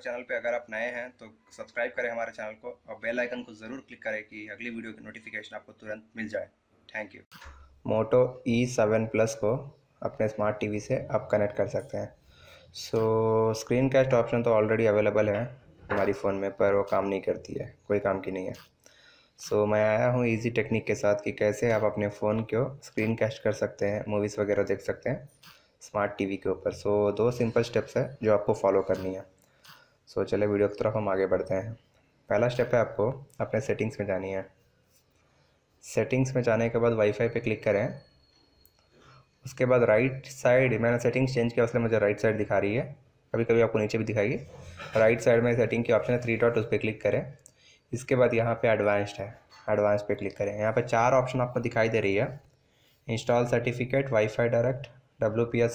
हमारे चैनल पे अगर आप नए हैं तो सब्सक्राइब करें हमारे चैनल को और बेल आइकन को ज़रूर क्लिक करें कि अगली वीडियो की नोटिफिकेशन आपको तुरंत मिल जाए thank you Moto E seven plus को अपने स्मार्ट टीवी से आप कनेक्ट कर सकते हैं सो स्क्रीन कैस्ट ऑप्शन तो ऑलरेडी अवेलेबल है हमारी फ़ोन में पर वो काम नहीं करती है कोई काम की नहीं है सो so, मैं आया हूँ इजी टेक्निक के साथ कि कैसे आप अपने फ़ोन को स्क्रीन कैस्ट कर सकते हैं मूवीज़ वगैरह देख सकते हैं स्मार्ट टीवी के ऊपर सो so, दो सिंपल स्टेप्स है जो आपको फॉलो करनी है सो चले वीडियो की तरफ हम आगे बढ़ते हैं पहला स्टेप है आपको अपने सेटिंग्स में जानी है सेटिंग्स में जाने के बाद वाईफाई पे क्लिक करें उसके बाद राइट साइड मैंने सेटिंग्स चेंज किया उसने मुझे राइट साइड दिखा रही है कभी कभी आपको नीचे भी दिखाएगी राइट साइड में सेटिंग की ऑप्शन है थ्री डॉट उस पर क्लिक करें इसके बाद यहाँ पे एडवांस्ड है एडवांस पे क्लिक करें यहाँ पे चार ऑप्शन आपको दिखाई दे रही है install certificate wifi direct W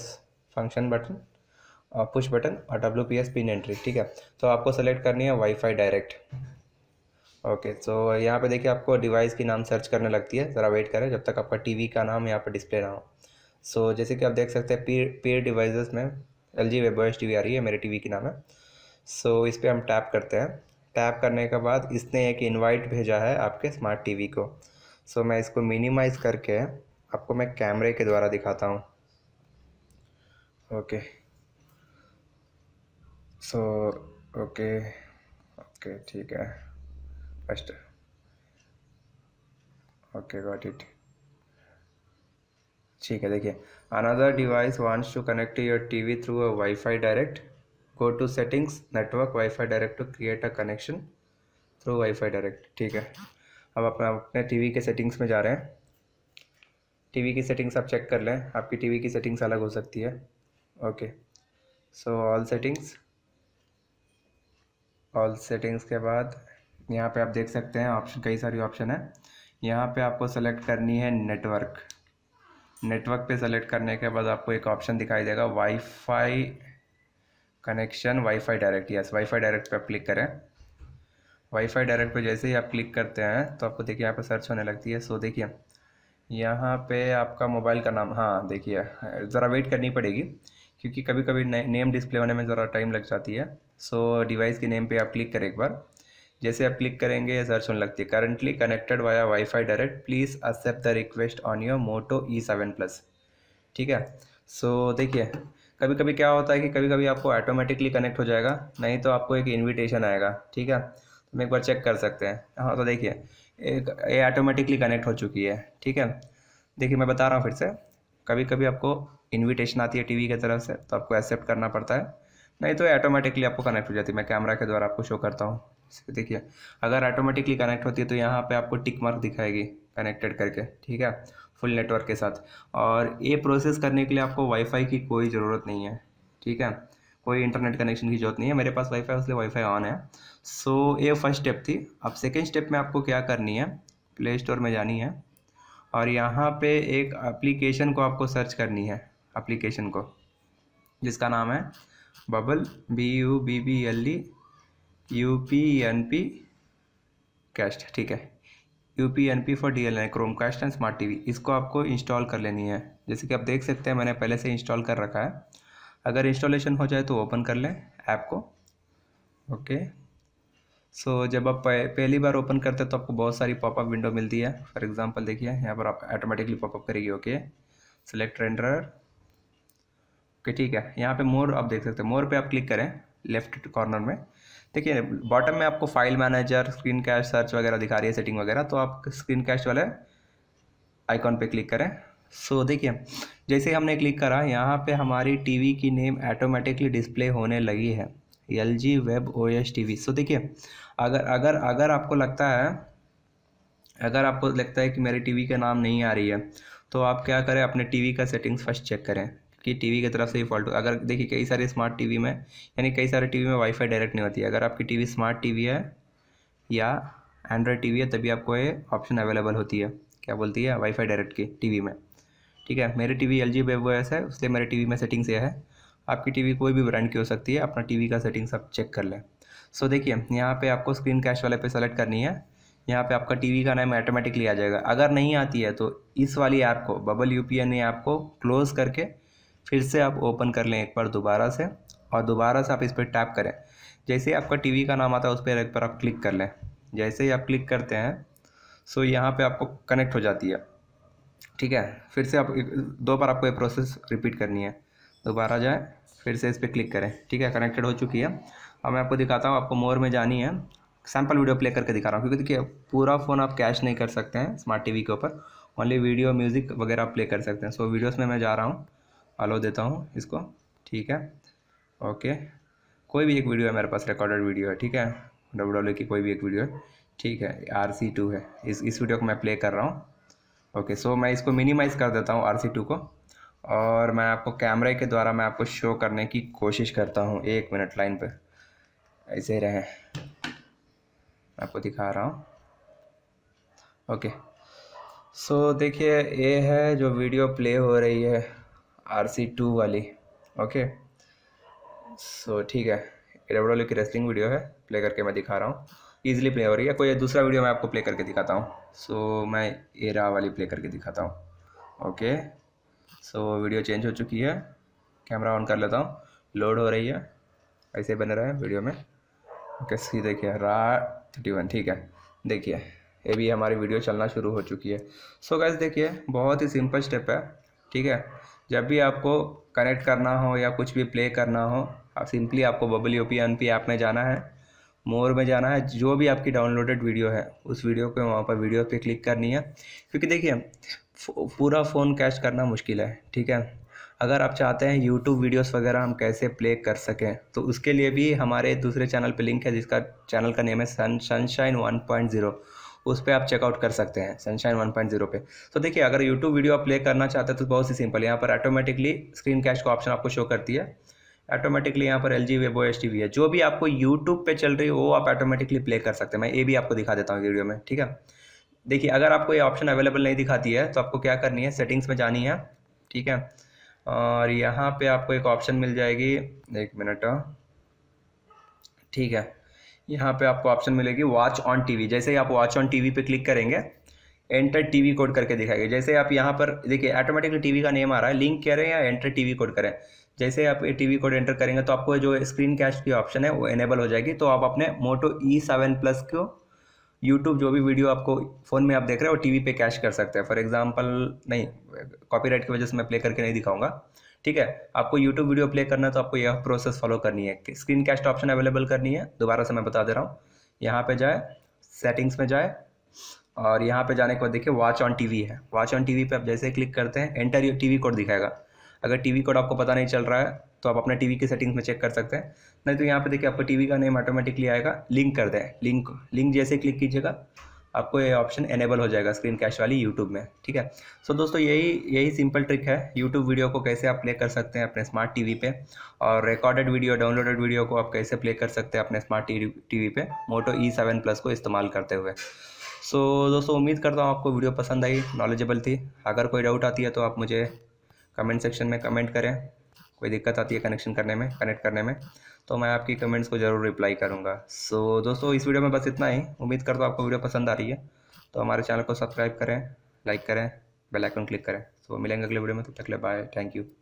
function button push button और W P S pin entry ठीक है तो आपको सेलेक्ट करनी है वाईफाई डायरेक्ट ओके सो यहाँ पे देखिए आपको डिवाइस की नाम सर्च करने लगती है ज़रा वेट करें जब तक आपका टीवी का नाम यहाँ पर डिस्प्ले ना हो सो so, जैसे कि आप देख सकते हैं पीर पीर डिवाइसेस में L G web T V आ रही है मेरे टीवी के नाम है सो so, इस पर हम टैप करते हैं टैप करने के बाद इसने एक इनवाइट भेजा है आपके स्मार्ट टीवी को सो so, मैं इसको मिनिमाइज़ करके आपको मैं कैमरे के द्वारा दिखाता हूँ okay okay. So okay okay ठीक है फर्स्ट ओके गॉट इट ठीक है देखिए another device wants to connect your TV through a wifi direct go to settings network wifi direct to create a connection through wifi direct ठीक है अब अपना अपने टीवी के सेटिंग्स में जा रहे हैं टीवी की सेटिंग्स आप चेक कर लें आपकी टीवी की सेटिंग्स अलग हो सकती है okay so all settings all settings के बाद यहाँ पे आप देख सकते हैं ऑप्शन कई सारी ऑप्शन है यहाँ पे आपको सेलेक्ट करनी है नेटवर्क नेटवर्क पे सेलेक्ट करने के बाद आपको एक ऑप्शन दिखाई देगा wifi connection wifi direct yes wifi direct पे आप क्लिक करें वाईफाई डायरेक्ट पे जैसे ही आप क्लिक करते हैं तो आपको देखिए यहाँ पर सर्च होने लगती है सो देखिए यहाँ पे आपका मोबाइल का नाम हाँ देखिए ज़रा वेट करनी पड़ेगी क्योंकि कभी कभी नेम डिस्प्ले होने में ज़रा टाइम लग जाती है सो so, डिवाइस के नेम पे आप क्लिक करें एक बार जैसे आप क्लिक करेंगे सर्च होने लगती है currently connected via wifi direct please accept the request on your Moto E seven plus ठीक है सो so, देखिए कभी कभी क्या होता है कि कभी कभी आपको ऑटोमेटिकली कनेक्ट हो जाएगा नहीं तो आपको एक इन्विटेशन आएगा ठीक है तो एक बार चेक कर सकते हैं हाँ तो देखिए एक ये ऑटोमेटिकली कनेक्ट हो चुकी है ठीक है देखिए मैं बता रहा हूँ फिर से कभी कभी आपको इन्विटेशन आती है टीवी की तरफ से तो आपको एक्सेप्ट करना पड़ता है नहीं तो ऑटोमेटिकली आपको कनेक्ट हो जाती है मैं कैमरा के द्वारा आपको शो करता हूँ देखिए अगर ऑटोमेटिकली कनेक्ट होती है तो यहाँ पे आपको टिक मार्क दिखाएगी कनेक्टेड करके ठीक है फुल नेटवर्क के साथ और ये प्रोसेस करने के लिए आपको वाईफाई की कोई ज़रूरत नहीं है ठीक है कोई इंटरनेट कनेक्शन की जरूरत नहीं है मेरे पास वाईफाई उसलिए वाईफाई ऑन है सो so, ये फर्स्ट स्टेप थी अब सेकेंड स्टेप में आपको क्या करनी है प्ले स्टोर में जानी है और यहाँ पे एक एप्लीकेशन को आपको सर्च करनी है एप्लीकेशन को जिसका नाम है bubble B U B B L E U P N P cast ठीक है U P N P for D L N chrome cast and smart T V इसको आपको इंस्टॉल कर लेनी है जैसे कि आप देख सकते हैं मैंने पहले से इंस्टॉल कर रखा है अगर इंस्टॉलेशन हो जाए तो ओपन कर लें ऐप को ओके सो so, जब आप पहली बार ओपन करते हैं तो आपको बहुत सारी पॉपअप विंडो मिलती है फॉर एग्जांपल देखिए यहाँ पर आप ऑटोमेटिकली पॉपअप करेगी ओके सेलेक्ट रेंडर ओके ठीक है यहाँ पे मोर आप देख सकते हैं मोर पे आप क्लिक करें लेफ्ट कॉर्नर में देखिए बॉटम में आपको file manager screen cast search वगैरह दिखा रही है सेटिंग वगैरह तो आप स्क्रीन कैश वाले आइकॉन पे क्लिक करें सो so, देखिए जैसे हमने क्लिक करा यहाँ पे हमारी टीवी की नेम ऑटोमेटिकली डिस्प्ले होने लगी है L G web O S T V so देखिए अगर अगर अगर आपको लगता है अगर आपको लगता है कि मेरे टीवी का नाम नहीं आ रही है तो आप क्या करें अपने टीवी का सेटिंग्स फर्स्ट चेक करें कि टीवी की तरफ से ही फॉल्ट अगर देखिए कई सारे स्मार्ट टीवी में यानी कई सारे टीवी में वाईफाई डायरेक्ट नहीं होती है अगर आपकी टीवी स्मार्ट टीवी है या एंड्रॉयड टीवी है तभी आपको ये ऑप्शन अवेलेबल होती है क्या बोलती है वाईफाई डायरेक्ट की टीवी में ठीक है T TV L G web है इसलिए मेरे टीवी में सेटिंग्स ये है आपकी टीवी कोई भी ब्रांड की हो सकती है अपना टीवी का सेटिंग्स आप चेक कर लें सो देखिए यहाँ पे आपको स्क्रीन कैश वाले पे सेलेक्ट करनी है यहाँ पे आपका टीवी का नाम ऑटोमेटिकली आ जाएगा अगर नहीं आती है तो इस वाली ऐप को bubble U P N app को क्लोज़ करके फिर से आप ओपन कर लें एक बार दोबारा से और दोबारा से आप इस पर टैप करें जैसे ही आपका टीवी का नाम आता है उस पर एक बार आप क्लिक कर लें जैसे ही आप क्लिक करते हैं सो यहाँ पे आपको कनेक्ट हो जाती है ठीक है फिर से आप दो बार आपको ये प्रोसेस रिपीट करनी है दोबारा जाए फिर से इस पर क्लिक करें ठीक है कनेक्टेड हो चुकी है अब मैं आपको दिखाता हूँ आपको मोर में जानी है सैम्पल वीडियो प्ले करके दिखा रहा हूँ क्योंकि देखिए पूरा फ़ोन आप कैश नहीं कर सकते हैं स्मार्ट टीवी के ऊपर ओनली वीडियो म्यूज़िक वगैरह आप प्ले कर सकते हैं सो so, वीडियोस में मैं जा रहा हूँ अलो देता हूँ इसको ठीक है ओके कोई भी एक वीडियो है मेरे पास रिकॉर्डेड वीडियो है ठीक है डब्ल्यू डब्ल्यू e की कोई भी एक वीडियो है ठीक है आर सी टू है इस इस वीडियो को मैं प्ले कर रहा हूँ ओके सो मैं इसको मिनिमाइज़ कर देता हूँ आर सी टू को और मैं आपको कैमरे के द्वारा मैं आपको शो करने की कोशिश करता हूँ एक मिनट लाइन पर ऐसे रहें आपको दिखा रहा हूँ ओके सो देखिए ये है जो वीडियो प्ले हो रही है आर सी टू वाली ओके सो ठीक है डब्ल्यू की रेसलिंग वीडियो है प्ले करके मैं दिखा रहा हूँ ईजिली प्ले हो रही है कोई दूसरा वीडियो मैं आपको प्ले करके दिखाता हूँ सो so, मैं एरा वाली प्ले करके दिखाता हूँ okay okay. So so, video change हो चुकी है कैमरा ऑन कर लेता हूँ लोड हो रही है ऐसे बने रहा है वीडियो में ओके सी देखिए रा थर्टी वन ठीक है देखिए ये भी हमारी वीडियो चलना शुरू हो चुकी है सो so, गैस देखिए बहुत ही सिंपल स्टेप है ठीक है जब भी आपको कनेक्ट करना हो या कुछ भी प्ले करना हो आप सिंपली आपको bubble U P N P app में जाना है मोर में जाना है जो भी आपकी डाउनलोडेड वीडियो है उस वीडियो को वहाँ पर वीडियो पे क्लिक करनी है क्योंकि देखिए पूरा फ़ोन कैच करना मुश्किल है ठीक है अगर आप चाहते हैं यूट्यूब वीडियोस वगैरह हम कैसे प्ले कर सकें तो उसके लिए भी हमारे दूसरे चैनल पे लिंक है जिसका चैनल का नेम है sun sunshine one point zero उस पर आप चेकआउट कर सकते हैं सनशाइन वन पॉइंट जीरो पे तो देखिए अगर यूट्यूब वीडियो आप प्ले करना चाहते हैं तो बहुत ही सिंपल है यहाँ पर ऑटोमेटिकली स्क्रीन कैश का ऑप्शन आपको शो करती है ऑटोमेटिकली यहाँ पर L G webOS T V है जो भी आपको यूट्यूब पर चल रही है वो आप ऑटोमेटिकली प्ले कर सकते हैं मैं ये भी आपको दिखा देता हूँ वीडियो में ठीक है देखिए अगर आपको ये ऑप्शन अवेलेबल नहीं दिखाती है तो आपको क्या करनी है सेटिंग्स में जानी है ठीक है और यहाँ पे आपको एक ऑप्शन मिल जाएगी एक मिनट हाँ। ठीक है यहाँ पे आपको ऑप्शन मिलेगी वॉच ऑन टीवी जैसे ही आप वॉच ऑन टीवी पे क्लिक करेंगे एंटर टीवी कोड करके दिखाएगी जैसे आप यहाँ पर देखिए ऑटोमेटिकली टीवी का नेम आ रहा है लिंक करें या एंटर टीवी कोड करें जैसे आप ये टीवी कोड एंटर करेंगे तो आपको जो स्क्रीन कैश की ऑप्शन है वो एनेबल हो जाएगी तो आप अपने मोटो ई सेवन प्लस को यूट्यूब जो भी वीडियो आपको फ़ोन में आप देख रहे हो वी पे कैश कर सकते हैं फॉर एग्जाम्पल नहीं राइट की वजह से मैं प्ले करके नहीं दिखाऊंगा ठीक है आपको यूट्यूब वीडियो प्ले करना है तो आपको यह प्रोसेस फॉलो करनी है स्क्रीन कैस्ट ऑप्शन अवेलेबल करनी है दोबारा से मैं बता दे रहा हूँ यहाँ पर जाए सेटिंग्स में जाए और यहाँ पे जाने के बाद देखिए वॉच ऑन टीवी है वॉच ऑन टीवी पे आप जैसे क्लिक करते हैं एंटर टीवी कोड दिखाएगा अगर टीवी कोड आपको पता नहीं चल रहा है तो आप अपने टीवी की सेटिंग्स में चेक कर सकते हैं नहीं तो यहाँ पे देखिए आपका टीवी का नेम ऑटोमेटिकली आएगा लिंक कर दें लिंक लिंक जैसे क्लिक कीजिएगा आपको ये ऑप्शन एनेबल हो जाएगा स्क्रीन कैश वाली यूट्यूब में ठीक है सो so, दोस्तों यही यही सिंपल ट्रिक है यूट्यूब वीडियो को कैसे आप प्ले कर सकते हैं अपने स्मार्ट टीवी पे और रिकॉर्डेड वीडियो डाउनलोडेड वीडियो को आप कैसे प्ले कर सकते हैं अपने स्मार्ट टीवी पे मोटो ई सेवन प्लस को इस्तेमाल करते हुए सो so, दोस्तों उम्मीद करता हूँ आपको वीडियो पसंद आई नॉलेजेबल थी अगर कोई डाउट आती है तो आप मुझे कमेंट सेक्शन में कमेंट करें कोई दिक्कत आती है कनेक्शन करने में कनेक्ट करने में तो मैं आपकी कमेंट्स को ज़रूर रिप्लाई करूँगा सो so, दोस्तों इस वीडियो में बस इतना ही उम्मीद करता हूँ आपको वीडियो पसंद आ रही है तो हमारे चैनल को सब्सक्राइब करें लाइक करें बेल आइकन क्लिक करें सो so, मिलेंगे अगले वीडियो में तब तो तक ले बाय थैंक यू